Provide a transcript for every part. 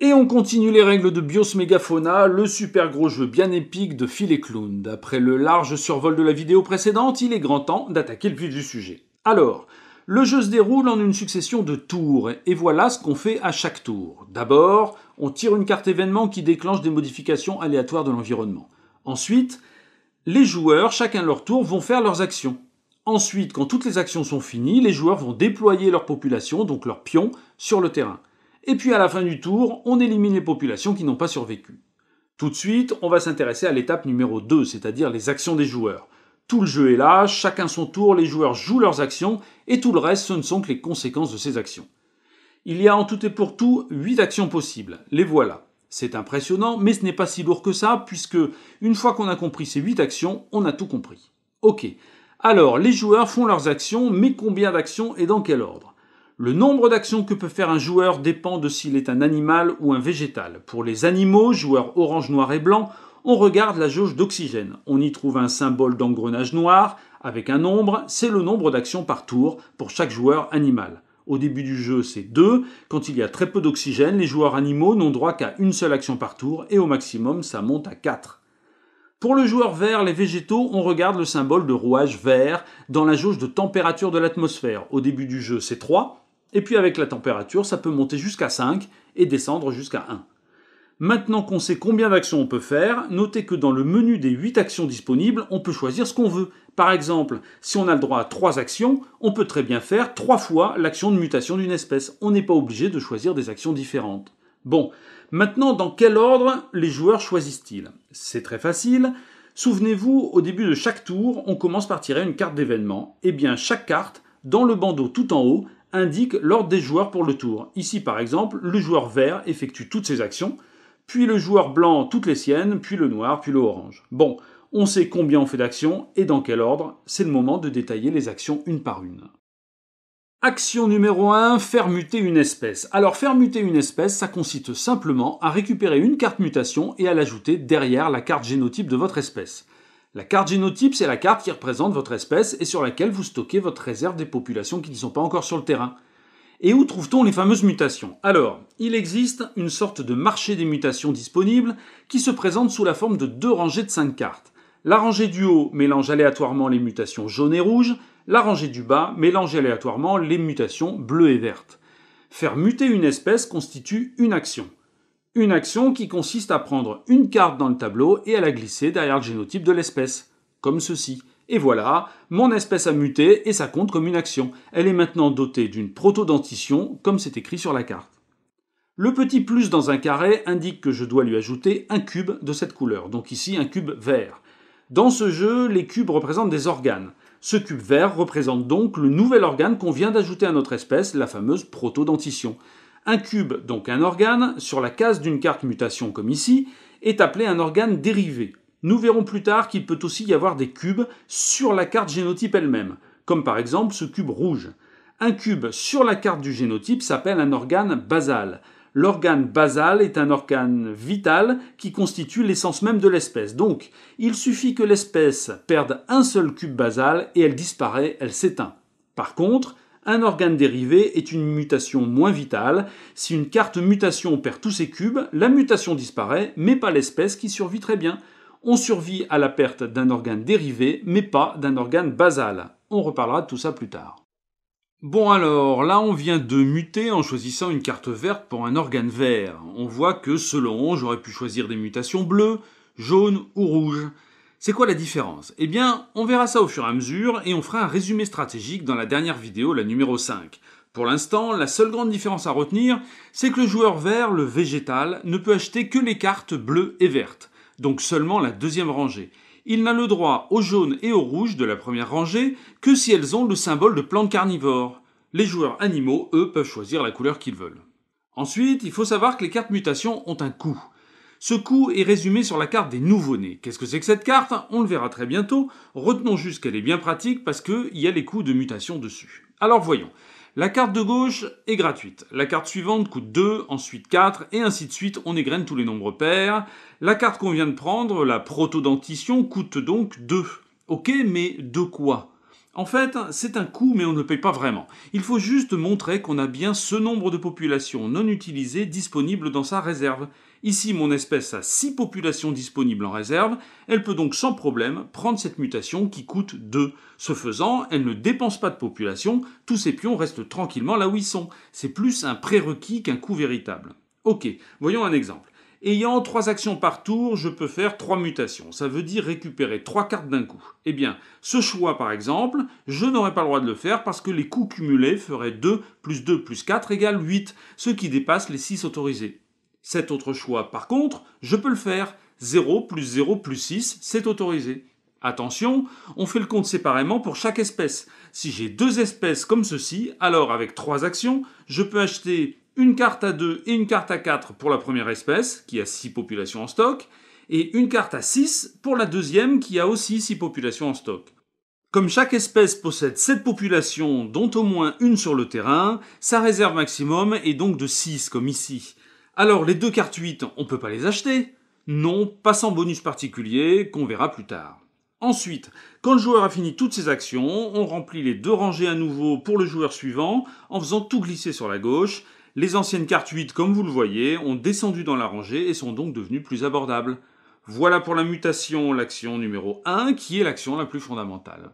Et on continue les règles de Bios Megafauna, le super gros jeu bien épique de Phil et Clown. Après le large survol de la vidéo précédente, il est grand temps d'attaquer le but du sujet. Alors, le jeu se déroule en une succession de tours, et voilà ce qu'on fait à chaque tour. D'abord, on tire une carte événement qui déclenche des modifications aléatoires de l'environnement. Ensuite, les joueurs, chacun leur tour, vont faire leurs actions. Ensuite, quand toutes les actions sont finies, les joueurs vont déployer leur population, donc leurs pions, sur le terrain et puis à la fin du tour, on élimine les populations qui n'ont pas survécu. Tout de suite, on va s'intéresser à l'étape numéro 2, c'est-à-dire les actions des joueurs. Tout le jeu est là, chacun son tour, les joueurs jouent leurs actions, et tout le reste, ce ne sont que les conséquences de ces actions. Il y a en tout et pour tout 8 actions possibles, les voilà. C'est impressionnant, mais ce n'est pas si lourd que ça, puisque une fois qu'on a compris ces 8 actions, on a tout compris. Ok, alors les joueurs font leurs actions, mais combien d'actions et dans quel ordre le nombre d'actions que peut faire un joueur dépend de s'il est un animal ou un végétal. Pour les animaux, joueurs orange, noir et blanc, on regarde la jauge d'oxygène. On y trouve un symbole d'engrenage noir avec un nombre, c'est le nombre d'actions par tour pour chaque joueur animal. Au début du jeu, c'est 2. Quand il y a très peu d'oxygène, les joueurs animaux n'ont droit qu'à une seule action par tour et au maximum, ça monte à 4. Pour le joueur vert, les végétaux, on regarde le symbole de rouage vert dans la jauge de température de l'atmosphère. Au début du jeu, c'est 3. Et puis avec la température, ça peut monter jusqu'à 5 et descendre jusqu'à 1. Maintenant qu'on sait combien d'actions on peut faire, notez que dans le menu des 8 actions disponibles, on peut choisir ce qu'on veut. Par exemple, si on a le droit à 3 actions, on peut très bien faire 3 fois l'action de mutation d'une espèce. On n'est pas obligé de choisir des actions différentes. Bon, maintenant, dans quel ordre les joueurs choisissent-ils C'est très facile. Souvenez-vous, au début de chaque tour, on commence par tirer une carte d'événement. Eh bien, chaque carte, dans le bandeau tout en haut, indique l'ordre des joueurs pour le tour. Ici, par exemple, le joueur vert effectue toutes ses actions, puis le joueur blanc toutes les siennes, puis le noir, puis le orange. Bon, on sait combien on fait d'actions et dans quel ordre, c'est le moment de détailler les actions une par une. Action numéro 1, faire muter une espèce. Alors faire muter une espèce, ça consiste simplement à récupérer une carte mutation et à l'ajouter derrière la carte génotype de votre espèce. La carte génotype, c'est la carte qui représente votre espèce et sur laquelle vous stockez votre réserve des populations qui ne sont pas encore sur le terrain. Et où trouve-t-on les fameuses mutations Alors, il existe une sorte de marché des mutations disponibles qui se présente sous la forme de deux rangées de cinq cartes. La rangée du haut mélange aléatoirement les mutations jaunes et rouges, la rangée du bas mélange aléatoirement les mutations bleues et vertes. Faire muter une espèce constitue une action. Une action qui consiste à prendre une carte dans le tableau et à la glisser derrière le génotype de l'espèce, comme ceci. Et voilà, mon espèce a muté et ça compte comme une action. Elle est maintenant dotée d'une protodentition, comme c'est écrit sur la carte. Le petit plus dans un carré indique que je dois lui ajouter un cube de cette couleur, donc ici un cube vert. Dans ce jeu, les cubes représentent des organes. Ce cube vert représente donc le nouvel organe qu'on vient d'ajouter à notre espèce, la fameuse protodentition. Un cube, donc un organe sur la case d'une carte mutation comme ici, est appelé un organe dérivé. Nous verrons plus tard qu'il peut aussi y avoir des cubes sur la carte génotype elle-même, comme par exemple ce cube rouge. Un cube sur la carte du génotype s'appelle un organe basal. L'organe basal est un organe vital qui constitue l'essence même de l'espèce. Donc, il suffit que l'espèce perde un seul cube basal et elle disparaît, elle s'éteint. Par contre, un organe dérivé est une mutation moins vitale. Si une carte mutation perd tous ses cubes, la mutation disparaît, mais pas l'espèce qui survit très bien. On survit à la perte d'un organe dérivé, mais pas d'un organe basal. On reparlera de tout ça plus tard. Bon alors, là on vient de muter en choisissant une carte verte pour un organe vert. On voit que selon, j'aurais pu choisir des mutations bleues, jaunes ou rouges. C'est quoi la différence Eh bien, on verra ça au fur et à mesure et on fera un résumé stratégique dans la dernière vidéo, la numéro 5. Pour l'instant, la seule grande différence à retenir, c'est que le joueur vert, le végétal, ne peut acheter que les cartes bleues et vertes, donc seulement la deuxième rangée. Il n'a le droit au jaune et au rouge de la première rangée que si elles ont le symbole de plantes carnivores. Les joueurs animaux, eux, peuvent choisir la couleur qu'ils veulent. Ensuite, il faut savoir que les cartes mutations ont un coût. Ce coût est résumé sur la carte des nouveau-nés. Qu'est-ce que c'est que cette carte On le verra très bientôt. Retenons juste qu'elle est bien pratique parce qu'il y a les coûts de mutation dessus. Alors voyons. La carte de gauche est gratuite. La carte suivante coûte 2, ensuite 4, et ainsi de suite, on égrène tous les nombres pairs. La carte qu'on vient de prendre, la protodentition, coûte donc 2. Ok, mais de quoi en fait, c'est un coût, mais on ne le paye pas vraiment. Il faut juste montrer qu'on a bien ce nombre de populations non utilisées disponibles dans sa réserve. Ici, mon espèce a 6 populations disponibles en réserve, elle peut donc sans problème prendre cette mutation qui coûte 2. Ce faisant, elle ne dépense pas de population, tous ses pions restent tranquillement là où ils sont. C'est plus un prérequis qu'un coût véritable. Ok, voyons un exemple. Ayant 3 actions par tour, je peux faire 3 mutations. Ça veut dire récupérer 3 cartes d'un coup. Eh bien, ce choix par exemple, je n'aurais pas le droit de le faire parce que les coûts cumulés feraient 2 plus 2 plus 4 égale 8, ce qui dépasse les 6 autorisés. Cet autre choix, par contre, je peux le faire. 0 plus 0 plus 6, c'est autorisé. Attention, on fait le compte séparément pour chaque espèce. Si j'ai deux espèces comme ceci, alors avec trois actions, je peux acheter une carte à 2 et une carte à 4 pour la première espèce, qui a 6 populations en stock, et une carte à 6 pour la deuxième, qui a aussi 6 populations en stock. Comme chaque espèce possède 7 populations, dont au moins une sur le terrain, sa réserve maximum est donc de 6, comme ici. Alors les deux cartes 8, on peut pas les acheter Non, pas sans bonus particulier qu'on verra plus tard. Ensuite, quand le joueur a fini toutes ses actions, on remplit les deux rangées à nouveau pour le joueur suivant en faisant tout glisser sur la gauche. Les anciennes cartes 8, comme vous le voyez, ont descendu dans la rangée et sont donc devenues plus abordables. Voilà pour la mutation, l'action numéro 1, qui est l'action la plus fondamentale.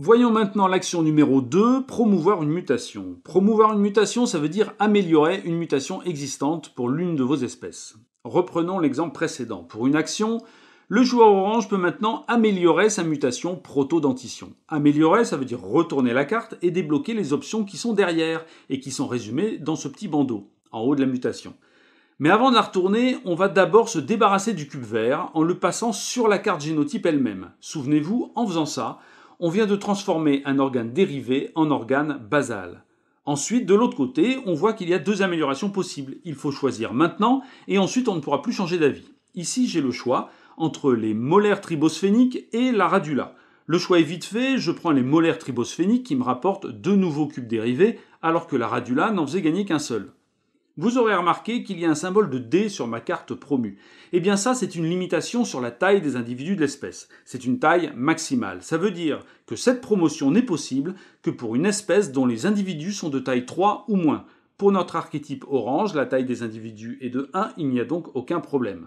Voyons maintenant l'action numéro 2, promouvoir une mutation. Promouvoir une mutation, ça veut dire améliorer une mutation existante pour l'une de vos espèces. Reprenons l'exemple précédent. Pour une action, le joueur orange peut maintenant améliorer sa mutation proto-dentition. Améliorer, ça veut dire retourner la carte et débloquer les options qui sont derrière et qui sont résumées dans ce petit bandeau, en haut de la mutation. Mais avant de la retourner, on va d'abord se débarrasser du cube vert en le passant sur la carte génotype elle-même. Souvenez-vous, en faisant ça, on vient de transformer un organe dérivé en organe basal. Ensuite, de l'autre côté, on voit qu'il y a deux améliorations possibles. Il faut choisir maintenant, et ensuite on ne pourra plus changer d'avis. Ici, j'ai le choix entre les molaires tribosphéniques et la radula. Le choix est vite fait, je prends les molaires tribosphéniques qui me rapportent deux nouveaux cubes dérivés, alors que la radula n'en faisait gagner qu'un seul. Vous aurez remarqué qu'il y a un symbole de D sur ma carte promue. Eh bien ça, c'est une limitation sur la taille des individus de l'espèce. C'est une taille maximale. Ça veut dire que cette promotion n'est possible que pour une espèce dont les individus sont de taille 3 ou moins. Pour notre archétype orange, la taille des individus est de 1, il n'y a donc aucun problème.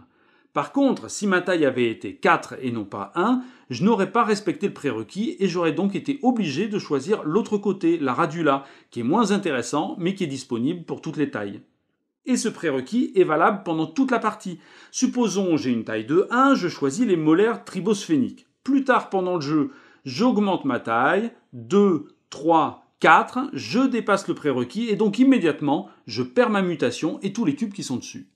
Par contre, si ma taille avait été 4 et non pas 1, je n'aurais pas respecté le prérequis et j'aurais donc été obligé de choisir l'autre côté, la radula, qui est moins intéressant mais qui est disponible pour toutes les tailles et ce prérequis est valable pendant toute la partie. Supposons j'ai une taille de 1, je choisis les molaires tribosphéniques. Plus tard pendant le jeu, j'augmente ma taille, 2, 3, 4, je dépasse le prérequis et donc immédiatement, je perds ma mutation et tous les tubes qui sont dessus.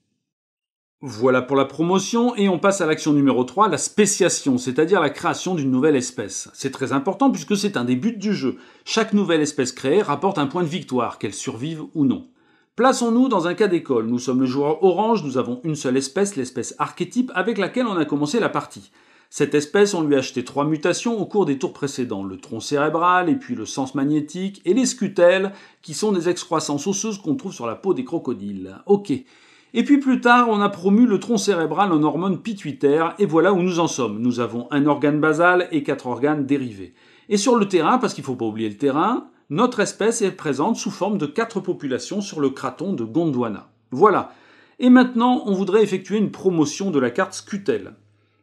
Voilà pour la promotion et on passe à l'action numéro 3, la spéciation, c'est-à-dire la création d'une nouvelle espèce. C'est très important puisque c'est un des buts du jeu. Chaque nouvelle espèce créée rapporte un point de victoire, qu'elle survive ou non. Plaçons-nous dans un cas d'école. Nous sommes le joueur orange, nous avons une seule espèce, l'espèce archétype, avec laquelle on a commencé la partie. Cette espèce, on lui a acheté trois mutations au cours des tours précédents, le tronc cérébral, et puis le sens magnétique, et les scutelles, qui sont des excroissances osseuses qu'on trouve sur la peau des crocodiles. Ok. Et puis plus tard, on a promu le tronc cérébral en hormone pituitaire, et voilà où nous en sommes. Nous avons un organe basal et quatre organes dérivés. Et sur le terrain, parce qu'il ne faut pas oublier le terrain, notre espèce est présente sous forme de quatre populations sur le craton de Gondwana. Voilà. Et maintenant, on voudrait effectuer une promotion de la carte Scutel.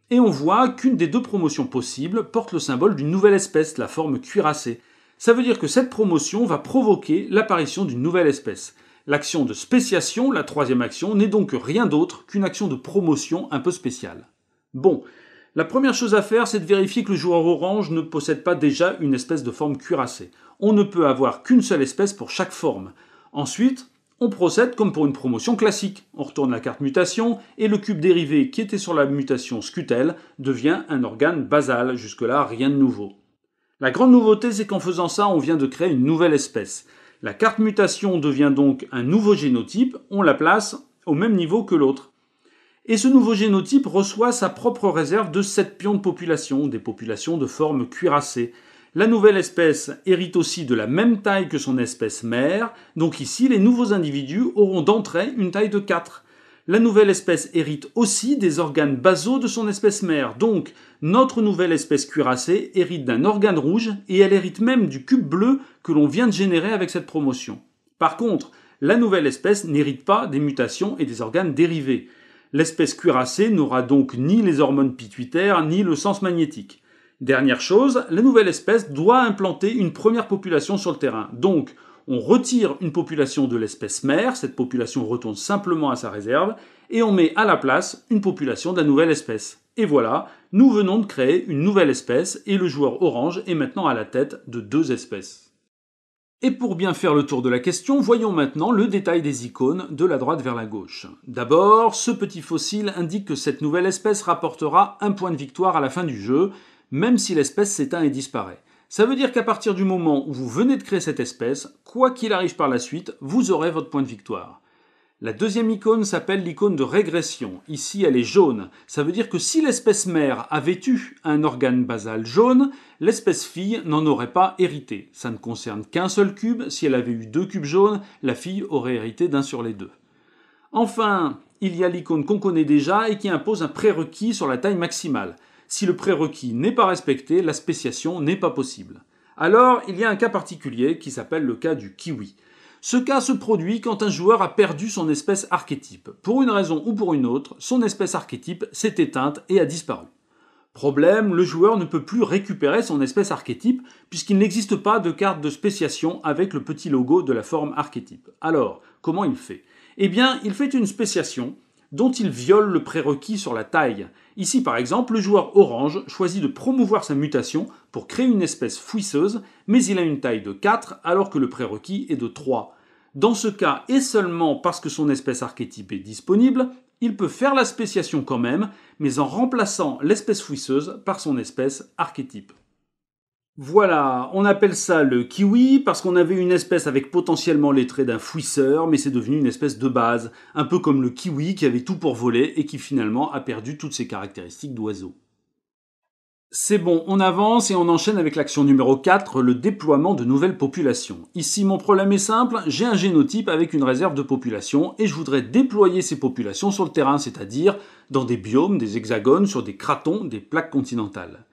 Et on voit qu'une des deux promotions possibles porte le symbole d'une nouvelle espèce, la forme cuirassée. Ça veut dire que cette promotion va provoquer l'apparition d'une nouvelle espèce. L'action de spéciation, la troisième action, n'est donc rien d'autre qu'une action de promotion un peu spéciale. Bon, la première chose à faire, c'est de vérifier que le joueur orange ne possède pas déjà une espèce de forme cuirassée. On ne peut avoir qu'une seule espèce pour chaque forme. Ensuite, on procède comme pour une promotion classique. On retourne la carte mutation et le cube dérivé qui était sur la mutation scutelle devient un organe basal. Jusque-là, rien de nouveau. La grande nouveauté, c'est qu'en faisant ça, on vient de créer une nouvelle espèce. La carte mutation devient donc un nouveau génotype, on la place au même niveau que l'autre. Et ce nouveau génotype reçoit sa propre réserve de sept pions de population, des populations de forme cuirassée. La nouvelle espèce hérite aussi de la même taille que son espèce mère, donc ici les nouveaux individus auront d'entrée une taille de 4. La nouvelle espèce hérite aussi des organes basaux de son espèce mère, donc notre nouvelle espèce cuirassée hérite d'un organe rouge et elle hérite même du cube bleu que l'on vient de générer avec cette promotion. Par contre, la nouvelle espèce n'hérite pas des mutations et des organes dérivés. L'espèce cuirassée n'aura donc ni les hormones pituitaires ni le sens magnétique. Dernière chose, la nouvelle espèce doit implanter une première population sur le terrain. Donc, on retire une population de l'espèce mère, cette population retourne simplement à sa réserve, et on met à la place une population de la nouvelle espèce. Et voilà, nous venons de créer une nouvelle espèce, et le joueur orange est maintenant à la tête de deux espèces. Et pour bien faire le tour de la question, voyons maintenant le détail des icônes de la droite vers la gauche. D'abord, ce petit fossile indique que cette nouvelle espèce rapportera un point de victoire à la fin du jeu, même si l'espèce s'éteint et disparaît. Ça veut dire qu'à partir du moment où vous venez de créer cette espèce, quoi qu'il arrive par la suite, vous aurez votre point de victoire. La deuxième icône s'appelle l'icône de régression. Ici, elle est jaune. Ça veut dire que si l'espèce mère avait eu un organe basal jaune, l'espèce fille n'en aurait pas hérité. Ça ne concerne qu'un seul cube. Si elle avait eu deux cubes jaunes, la fille aurait hérité d'un sur les deux. Enfin, il y a l'icône qu'on connaît déjà et qui impose un prérequis sur la taille maximale. Si le prérequis n'est pas respecté, la spéciation n'est pas possible. Alors, il y a un cas particulier qui s'appelle le cas du kiwi. Ce cas se produit quand un joueur a perdu son espèce archétype. Pour une raison ou pour une autre, son espèce archétype s'est éteinte et a disparu. Problème, le joueur ne peut plus récupérer son espèce archétype puisqu'il n'existe pas de carte de spéciation avec le petit logo de la forme archétype. Alors, comment il fait Eh bien, il fait une spéciation dont il viole le prérequis sur la taille. Ici par exemple, le joueur orange choisit de promouvoir sa mutation pour créer une espèce fouisseuse, mais il a une taille de 4 alors que le prérequis est de 3. Dans ce cas, et seulement parce que son espèce archétype est disponible, il peut faire la spéciation quand même, mais en remplaçant l'espèce fouisseuse par son espèce archétype. Voilà, on appelle ça le kiwi parce qu'on avait une espèce avec potentiellement les traits d'un fouisseur, mais c'est devenu une espèce de base, un peu comme le kiwi qui avait tout pour voler et qui finalement a perdu toutes ses caractéristiques d'oiseau. C'est bon, on avance et on enchaîne avec l'action numéro 4, le déploiement de nouvelles populations. Ici, mon problème est simple, j'ai un génotype avec une réserve de population et je voudrais déployer ces populations sur le terrain, c'est-à-dire dans des biomes, des hexagones, sur des cratons, des plaques continentales.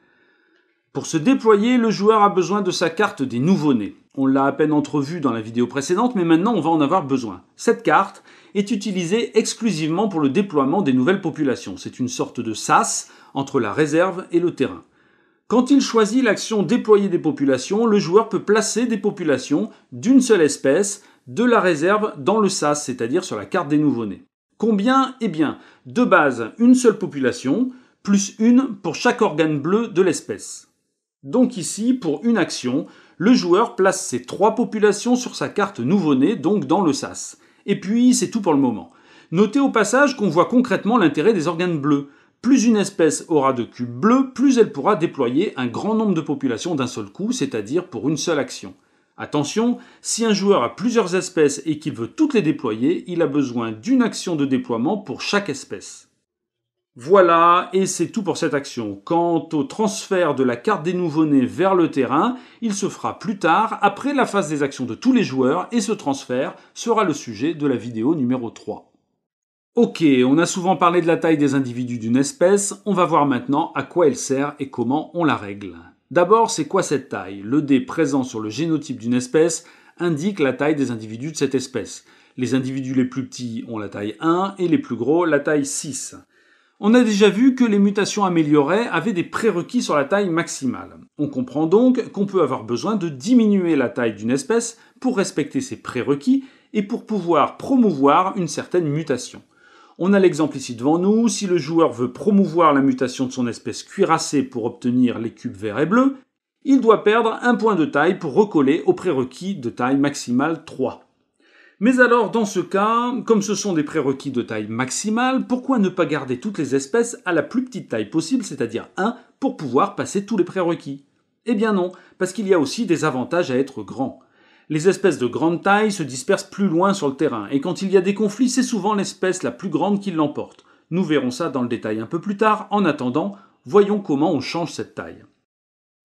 Pour se déployer, le joueur a besoin de sa carte des nouveaux nés On l'a à peine entrevue dans la vidéo précédente, mais maintenant on va en avoir besoin. Cette carte est utilisée exclusivement pour le déploiement des nouvelles populations. C'est une sorte de sas entre la réserve et le terrain. Quand il choisit l'action déployer des populations, le joueur peut placer des populations d'une seule espèce de la réserve dans le sas, c'est-à-dire sur la carte des nouveaux nés Combien Eh bien, de base, une seule population, plus une pour chaque organe bleu de l'espèce. Donc ici, pour une action, le joueur place ses trois populations sur sa carte nouveau née donc dans le sas. Et puis, c'est tout pour le moment. Notez au passage qu'on voit concrètement l'intérêt des organes bleus. Plus une espèce aura de cubes bleus, plus elle pourra déployer un grand nombre de populations d'un seul coup, c'est-à-dire pour une seule action. Attention, si un joueur a plusieurs espèces et qu'il veut toutes les déployer, il a besoin d'une action de déploiement pour chaque espèce. Voilà, et c'est tout pour cette action. Quant au transfert de la carte des nouveau-nés vers le terrain, il se fera plus tard, après la phase des actions de tous les joueurs, et ce transfert sera le sujet de la vidéo numéro 3. Ok, on a souvent parlé de la taille des individus d'une espèce, on va voir maintenant à quoi elle sert et comment on la règle. D'abord, c'est quoi cette taille Le dé présent sur le génotype d'une espèce indique la taille des individus de cette espèce. Les individus les plus petits ont la taille 1 et les plus gros la taille 6. On a déjà vu que les mutations améliorées avaient des prérequis sur la taille maximale. On comprend donc qu'on peut avoir besoin de diminuer la taille d'une espèce pour respecter ses prérequis et pour pouvoir promouvoir une certaine mutation. On a l'exemple ici devant nous, si le joueur veut promouvoir la mutation de son espèce cuirassée pour obtenir les cubes verts et bleus, il doit perdre un point de taille pour recoller au prérequis de taille maximale 3. Mais alors, dans ce cas, comme ce sont des prérequis de taille maximale, pourquoi ne pas garder toutes les espèces à la plus petite taille possible, c'est-à-dire 1, pour pouvoir passer tous les prérequis Eh bien non, parce qu'il y a aussi des avantages à être grand. Les espèces de grande taille se dispersent plus loin sur le terrain, et quand il y a des conflits, c'est souvent l'espèce la plus grande qui l'emporte. Nous verrons ça dans le détail un peu plus tard, en attendant, voyons comment on change cette taille.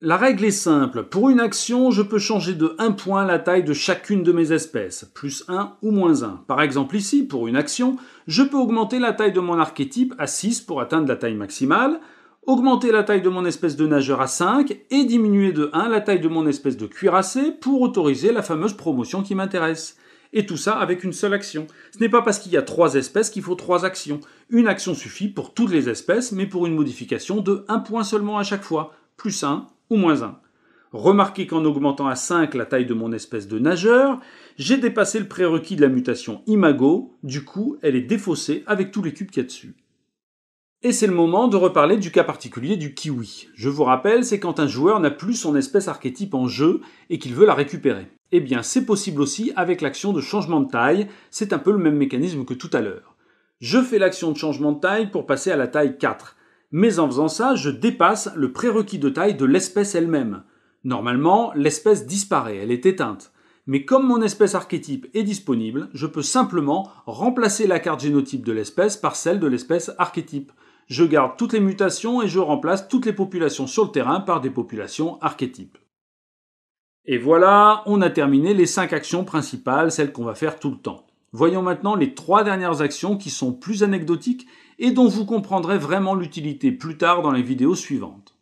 La règle est simple. Pour une action, je peux changer de 1 point la taille de chacune de mes espèces, plus 1 ou moins 1. Par exemple ici, pour une action, je peux augmenter la taille de mon archétype à 6 pour atteindre la taille maximale, augmenter la taille de mon espèce de nageur à 5 et diminuer de 1 la taille de mon espèce de cuirassé pour autoriser la fameuse promotion qui m'intéresse. Et tout ça avec une seule action. Ce n'est pas parce qu'il y a 3 espèces qu'il faut 3 actions. Une action suffit pour toutes les espèces, mais pour une modification de 1 point seulement à chaque fois, plus 1 ou moins 1. Remarquez qu'en augmentant à 5 la taille de mon espèce de nageur, j'ai dépassé le prérequis de la mutation imago, du coup elle est défaussée avec tous les cubes qu'il y a dessus. Et c'est le moment de reparler du cas particulier du kiwi. Je vous rappelle, c'est quand un joueur n'a plus son espèce archétype en jeu et qu'il veut la récupérer. Eh bien, c'est possible aussi avec l'action de changement de taille, c'est un peu le même mécanisme que tout à l'heure. Je fais l'action de changement de taille pour passer à la taille 4 mais en faisant ça, je dépasse le prérequis de taille de l'espèce elle-même. Normalement, l'espèce disparaît, elle est éteinte. Mais comme mon espèce archétype est disponible, je peux simplement remplacer la carte génotype de l'espèce par celle de l'espèce archétype. Je garde toutes les mutations et je remplace toutes les populations sur le terrain par des populations archétypes. Et voilà, on a terminé les 5 actions principales, celles qu'on va faire tout le temps. Voyons maintenant les 3 dernières actions qui sont plus anecdotiques et dont vous comprendrez vraiment l'utilité plus tard dans les vidéos suivantes.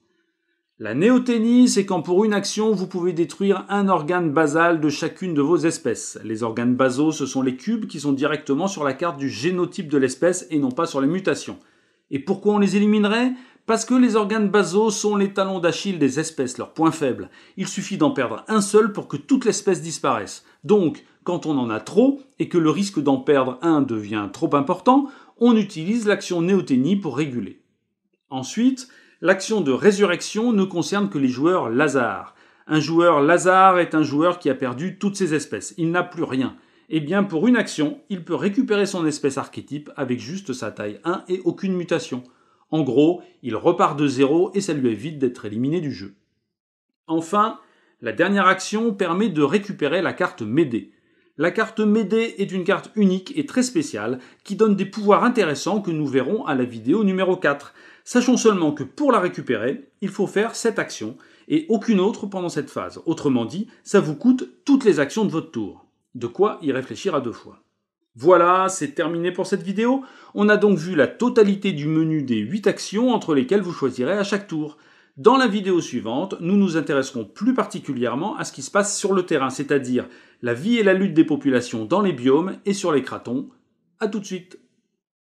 La néothénie, c'est quand pour une action, vous pouvez détruire un organe basal de chacune de vos espèces. Les organes basaux, ce sont les cubes qui sont directement sur la carte du génotype de l'espèce et non pas sur les mutations. Et pourquoi on les éliminerait Parce que les organes basaux sont les talons d'Achille des espèces, leur point faible. Il suffit d'en perdre un seul pour que toute l'espèce disparaisse. Donc, quand on en a trop et que le risque d'en perdre un devient trop important, on utilise l'action néoténie pour réguler. Ensuite, l'action de résurrection ne concerne que les joueurs Lazare. Un joueur Lazare est un joueur qui a perdu toutes ses espèces, il n'a plus rien. Eh bien, pour une action, il peut récupérer son espèce archétype avec juste sa taille 1 et aucune mutation. En gros, il repart de zéro et ça lui évite d'être éliminé du jeu. Enfin, la dernière action permet de récupérer la carte Médée. La carte Médée est une carte unique et très spéciale qui donne des pouvoirs intéressants que nous verrons à la vidéo numéro 4. Sachons seulement que pour la récupérer, il faut faire cette action et aucune autre pendant cette phase. Autrement dit, ça vous coûte toutes les actions de votre tour. De quoi y réfléchir à deux fois. Voilà, c'est terminé pour cette vidéo. On a donc vu la totalité du menu des 8 actions entre lesquelles vous choisirez à chaque tour. Dans la vidéo suivante, nous nous intéresserons plus particulièrement à ce qui se passe sur le terrain, c'est-à-dire la vie et la lutte des populations dans les biomes et sur les cratons. A tout de suite